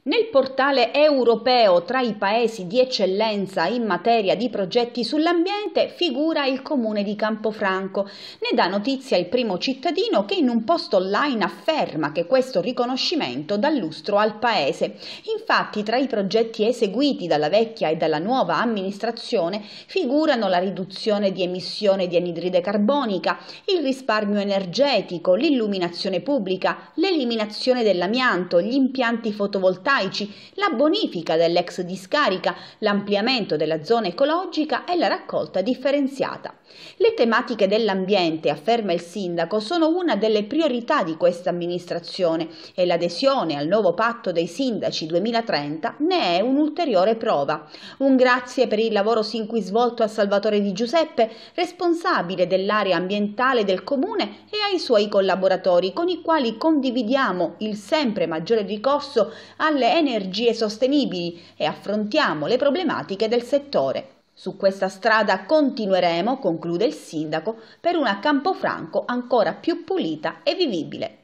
Nel portale europeo tra i paesi di eccellenza in materia di progetti sull'ambiente figura il comune di Campofranco. Ne dà notizia il primo cittadino che in un post online afferma che questo riconoscimento dà lustro al paese. Infatti tra i progetti eseguiti dalla vecchia e dalla nuova amministrazione figurano la riduzione di emissione di anidride carbonica, il risparmio energetico, l'illuminazione pubblica, l'eliminazione dell'amianto, gli impianti fotovoltaici fotovoltaici, la bonifica dell'ex discarica, l'ampliamento della zona ecologica e la raccolta differenziata. Le tematiche dell'ambiente, afferma il sindaco, sono una delle priorità di questa amministrazione e l'adesione al nuovo patto dei sindaci 2030 ne è un'ulteriore prova. Un grazie per il lavoro sin qui svolto a Salvatore Di Giuseppe, responsabile dell'area ambientale del comune e ai suoi collaboratori con i quali condividiamo il sempre maggiore ricorso alla alle energie sostenibili e affrontiamo le problematiche del settore. Su questa strada continueremo, conclude il sindaco, per una Campofranco ancora più pulita e vivibile.